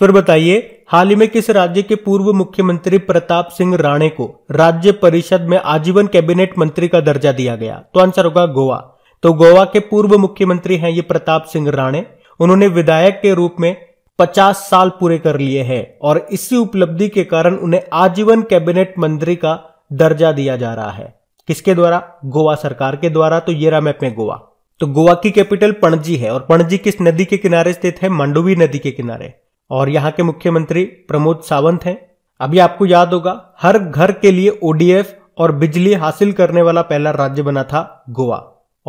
फिर बताइए हाल ही में किस राज्य के पूर्व मुख्यमंत्री प्रताप सिंह राणे को राज्य परिषद में आजीवन कैबिनेट मंत्री का दर्जा दिया गया तो आंसर होगा गोवा तो गोवा के पूर्व मुख्यमंत्री हैं ये प्रताप सिंह राणे उन्होंने विधायक के रूप में 50 साल पूरे कर लिए हैं और इसी उपलब्धि के कारण उन्हें आजीवन कैबिनेट मंत्री का दर्जा दिया जा रहा है किसके द्वारा गोवा सरकार के द्वारा तो ये रहा मैप में गोवा तो गोवा की कैपिटल पणजी है और पणजी किस नदी के किनारे स्थित है मांडोवी नदी के किनारे और यहाँ के मुख्यमंत्री प्रमोद सावंत हैं अभी आपको याद होगा हर घर के लिए ओडीएफ और बिजली हासिल करने वाला पहला राज्य बना था गोवा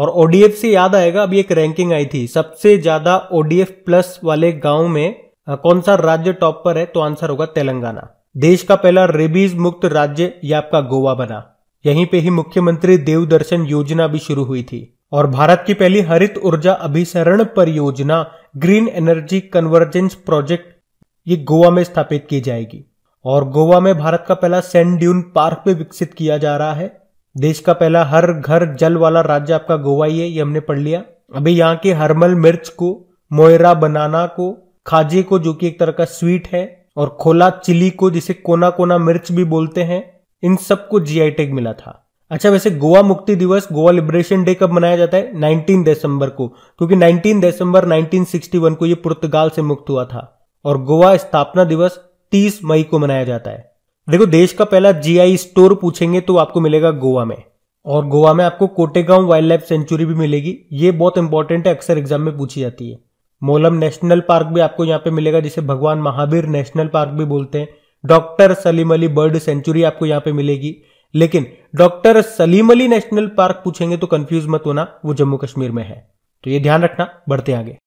और ओडीएफ से याद आएगा अभी एक रैंकिंग आई थी सबसे ज्यादा ओडीएफ प्लस वाले गांव में कौन सा राज्य टॉप पर है तो आंसर होगा तेलंगाना देश का पहला रेबीज मुक्त राज्य यह आपका गोवा बना यहीं पे ही मुख्यमंत्री देवदर्शन योजना भी शुरू हुई थी और भारत की पहली हरित ऊर्जा अभिसरण परियोजना ग्रीन एनर्जी कन्वर्जेंस प्रोजेक्ट ये गोवा में स्थापित की जाएगी और गोवा में भारत का पहला सेंड ड्यून पार्क भी विकसित किया जा रहा है देश का पहला हर घर जल वाला राज्य आपका गोवा ही है ये हमने पढ़ लिया अभी यहाँ के हर्मल मिर्च को मोयरा बनाना को खाजे को जो कि एक तरह का स्वीट है और खोला चिली को जिसे कोना कोना मिर्च भी बोलते हैं इन सबको जीआई टैग मिला था अच्छा वैसे गोवा मुक्ति दिवस गोवा लिबरेशन डे कब मनाया जाता है 19 दिसंबर को क्योंकि 19 दिसंबर 1961 को ये पुर्तगाल से मुक्त हुआ था और गोवा स्थापना दिवस 30 मई को मनाया जाता है देखो देश का पहला जीआई स्टोर पूछेंगे तो आपको मिलेगा गोवा में और गोवा में आपको कोटेगांव वाइल्ड लाइफ सेंचुरी भी मिलेगी ये बहुत इंपॉर्टेंट है अक्सर एग्जाम में पूछी जाती है मोलम नेशनल पार्क भी आपको यहाँ पे मिलेगा जिसे भगवान महावीर नेशनल पार्क भी बोलते हैं doctor Salim Ali bird sanctuary आपको यहाँ पे मिलेगी लेकिन doctor Salim Ali national park पूछेंगे तो कंफ्यूज मत होना वो जम्मू कश्मीर में है तो ये ध्यान रखना बढ़ते आगे